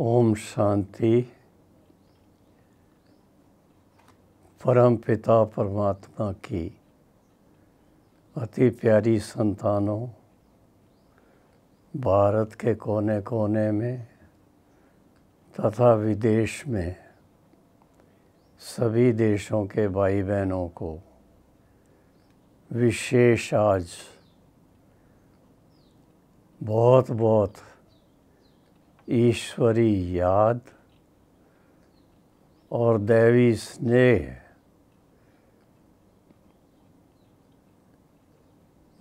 ओम शांति परम पिता परमात्मा की अति प्यारी संतानों भारत के कोने कोने में तथा विदेश में सभी देशों के भाई बहनों को विशेष आज बहुत बहुत ईश्वरी याद और दैवी स्नेह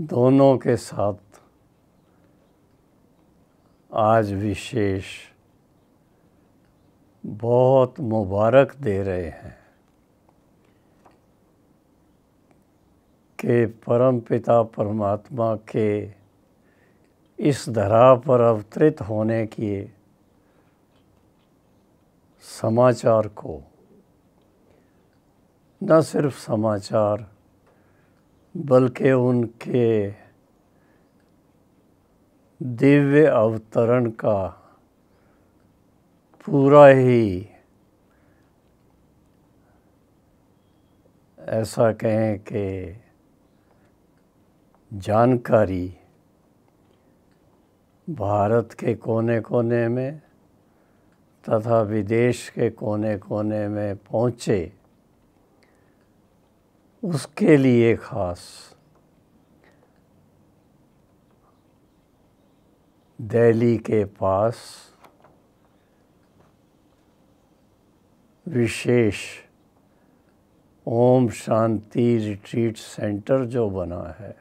दोनों के साथ आज विशेष बहुत मुबारक दे रहे हैं कि परमपिता परमात्मा के इस धरा पर अवतरित होने के समाचार को न सिर्फ समाचार बल्कि उनके दिव्य अवतरण का पूरा ही ऐसा कहें कि जानकारी भारत के कोने कोने में तथा विदेश के कोने कोने में पहुँचे उसके लिए खास दिल्ली के पास विशेष ओम शांति रिट्रीट सेंटर जो बना है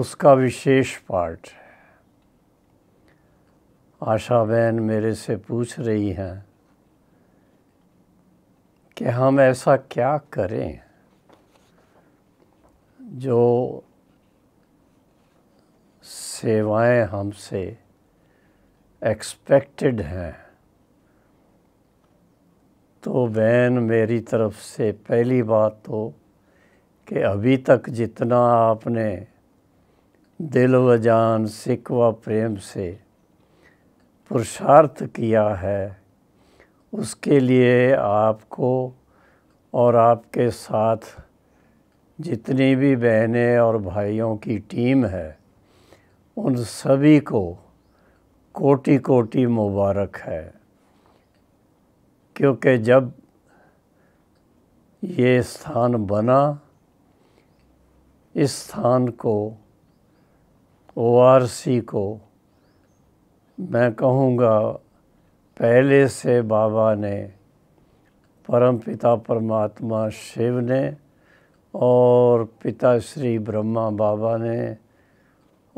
उसका विशेष पाठ आशा बहन मेरे से पूछ रही हैं कि हम ऐसा क्या करें जो सेवाएं हमसे एक्सपेक्टेड हैं तो बहन मेरी तरफ से पहली बात तो कि अभी तक जितना आपने दिल व जान सिख व प्रेम से पुरुषार्थ किया है उसके लिए आपको और आपके साथ जितनी भी बहनें और भाइयों की टीम है उन सभी को कोटि कोटि मुबारक है क्योंकि जब ये स्थान बना इस स्थान को सी को मैं कहूँगा पहले से बाबा ने परम पिता परमात्मा शिव ने और पिता श्री ब्रह्मा बाबा ने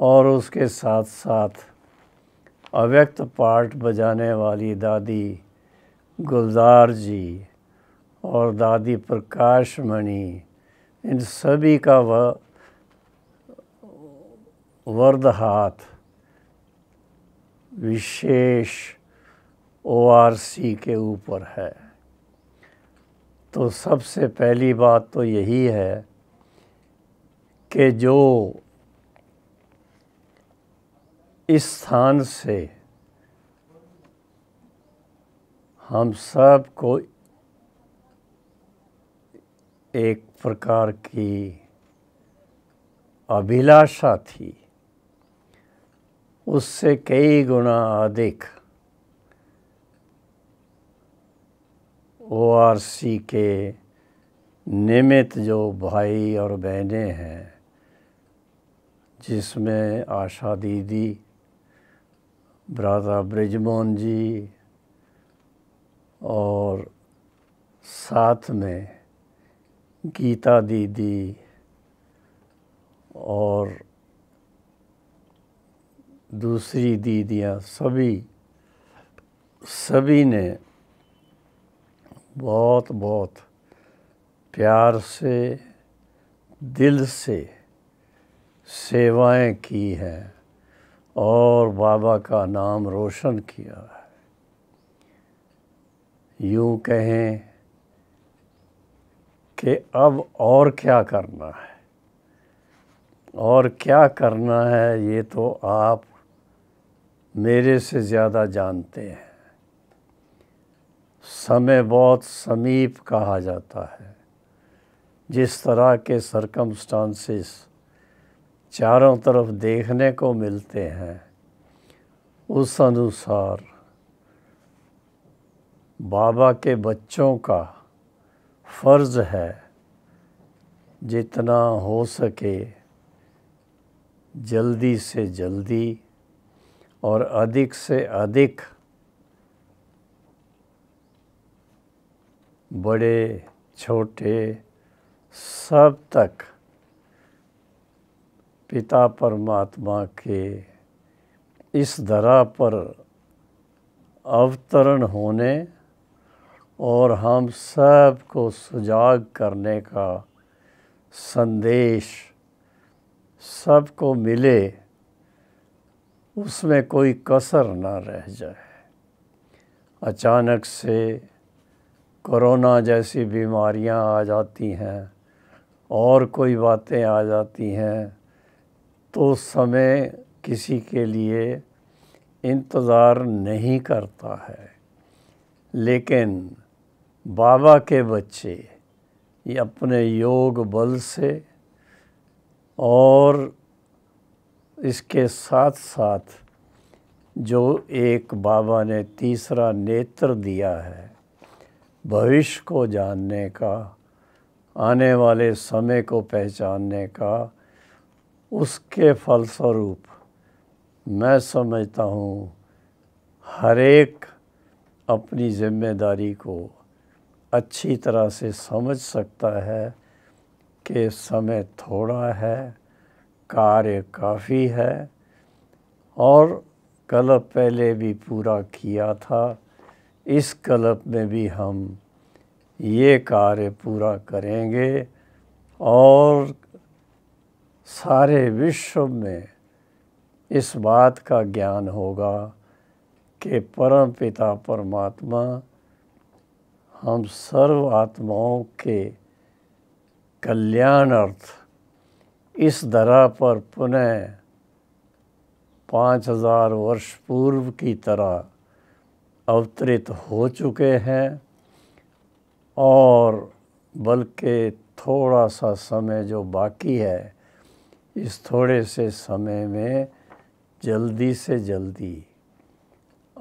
और उसके साथ साथ अव्यक्त पार्ट बजाने वाली दादी गुलजार जी और दादी प्रकाश मणि इन सभी का वह वर्धहात विशेष ओआरसी के ऊपर है तो सबसे पहली बात तो यही है कि जो इस स्थान से हम सब को एक प्रकार की अभिलाषा थी उससे कई गुना अधिक ओ आर सी के निमित जो भाई और बहनें हैं जिसमें आशा दीदी ब्रादा ब्रिजमोहन जी और साथ में गीता दीदी और दूसरी दीदियाँ सभी सभी ने बहुत बहुत प्यार से दिल से सेवाएं की हैं और बाबा का नाम रोशन किया है यूँ कहें कि अब और क्या करना है और क्या करना है ये तो आप मेरे से ज़्यादा जानते हैं समय बहुत समीप कहा जाता है जिस तरह के सरकमस्टांसिस चारों तरफ देखने को मिलते हैं उस अनुसार बाबा के बच्चों का फ़र्ज़ है जितना हो सके जल्दी से जल्दी और अधिक से अधिक बड़े छोटे सब तक पिता परमात्मा के इस धरा पर अवतरण होने और हम सब को सुजाग करने का संदेश सबको मिले उसमें कोई कसर ना रह जाए अचानक से कोरोना जैसी बीमारियां आ जाती हैं और कोई बातें आ जाती हैं तो समय किसी के लिए इंतज़ार नहीं करता है लेकिन बाबा के बच्चे ये अपने योग बल से और इसके साथ साथ जो एक बाबा ने तीसरा नेत्र दिया है भविष्य को जानने का आने वाले समय को पहचानने का उसके फलस्वरूप मैं समझता हूँ हर एक अपनी जिम्मेदारी को अच्छी तरह से समझ सकता है कि समय थोड़ा है कार्य काफ़ी है और कलप पहले भी पूरा किया था इस कलप में भी हम ये कार्य पूरा करेंगे और सारे विश्व में इस बात का ज्ञान होगा कि परम पिता परमात्मा हम सर्व आत्माओं के कल्याणार्थ इस धरा पर पुनः पाँच हज़ार वर्ष पूर्व की तरह अवतरित हो चुके हैं और बल्कि थोड़ा सा समय जो बाकी है इस थोड़े से समय में जल्दी से जल्दी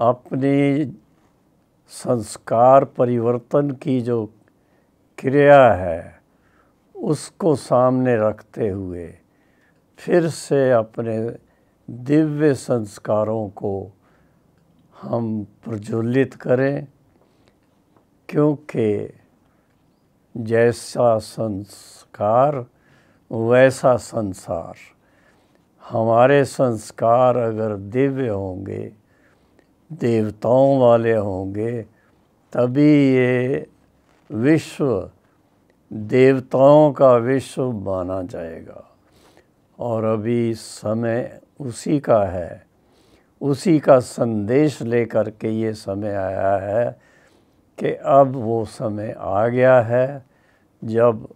अपनी संस्कार परिवर्तन की जो क्रिया है उसको सामने रखते हुए फिर से अपने दिव्य संस्कारों को हम प्रज्वलित करें क्योंकि जैसा संस्कार वैसा संसार हमारे संस्कार अगर दिव्य होंगे देवताओं वाले होंगे तभी ये विश्व देवताओं का विश्व माना जाएगा और अभी समय उसी का है उसी का संदेश लेकर के ये समय आया है कि अब वो समय आ गया है जब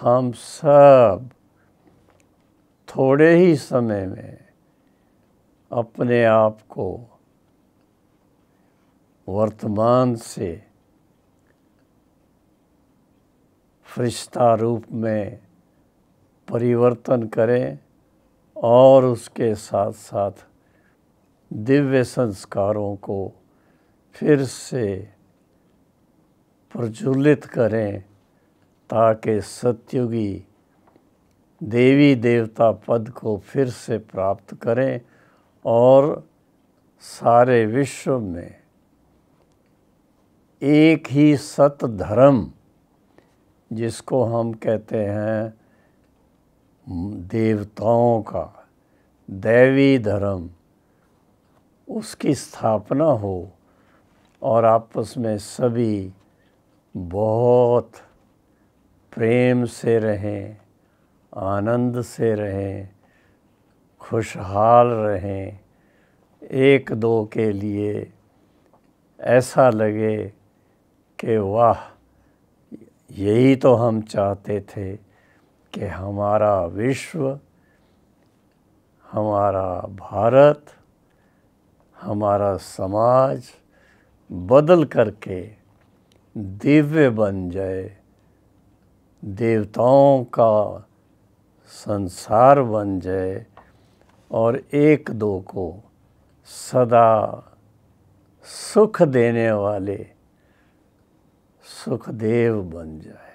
हम सब थोड़े ही समय में अपने आप को वर्तमान से फरिश्ता रूप में परिवर्तन करें और उसके साथ साथ दिव्य संस्कारों को फिर से प्रज्वलित करें ताकि सत्युगी देवी देवता पद को फिर से प्राप्त करें और सारे विश्व में एक ही सत धर्म जिसको हम कहते हैं देवताओं का दैवी धर्म उसकी स्थापना हो और आपस में सभी बहुत प्रेम से रहें आनंद से रहें खुशहाल रहें एक दो के लिए ऐसा लगे कि वाह यही तो हम चाहते थे कि हमारा विश्व हमारा भारत हमारा समाज बदल करके दिव्य बन जाए देवताओं का संसार बन जाए और एक दो को सदा सुख देने वाले सुखदेव बन जाए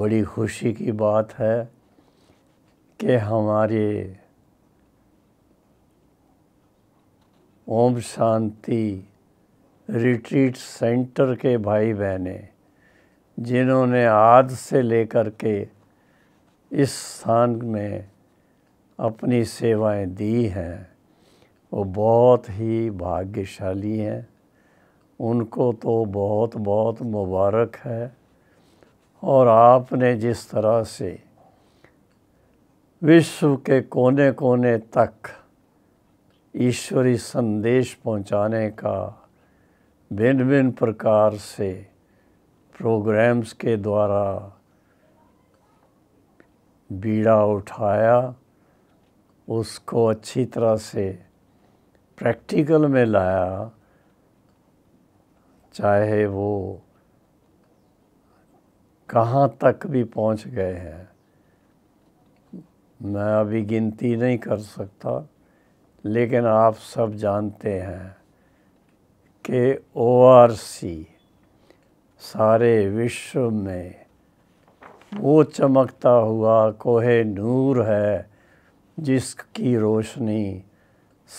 बड़ी खुशी की बात है कि हमारे ओम शांति रिट्रीट सेंटर के भाई बहनें जिन्होंने आज से लेकर के इस स्थान में अपनी सेवाएं दी हैं वो बहुत ही भाग्यशाली हैं उनको तो बहुत बहुत मुबारक है और आपने जिस तरह से विश्व के कोने कोने तक ईश्वरी संदेश पहुंचाने का भिन्न भिन्न प्रकार से प्रोग्राम्स के द्वारा बीड़ा उठाया उसको अच्छी तरह से प्रैक्टिकल में लाया चाहे वो कहाँ तक भी पहुँच गए हैं मैं अभी गिनती नहीं कर सकता लेकिन आप सब जानते हैं कि सी सारे विश्व में वो चमकता हुआ कोहे नूर है जिसकी रोशनी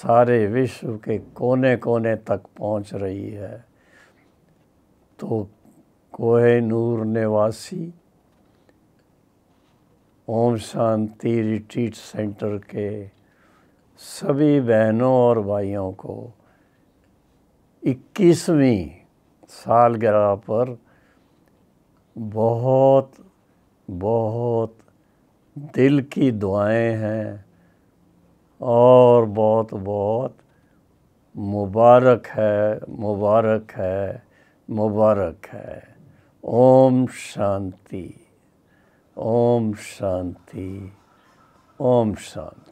सारे विश्व के कोने कोने तक पहुंच रही है तो कोह नूर निवासी ओम शांति रिट्रीट सेंटर के सभी बहनों और भाइयों को 21वीं सालगिरह पर बहुत बहुत दिल की दुआएं हैं और बहुत बहुत मुबारक है मुबारक है मुबारक है ओम शांति ओम शांति ओम शांति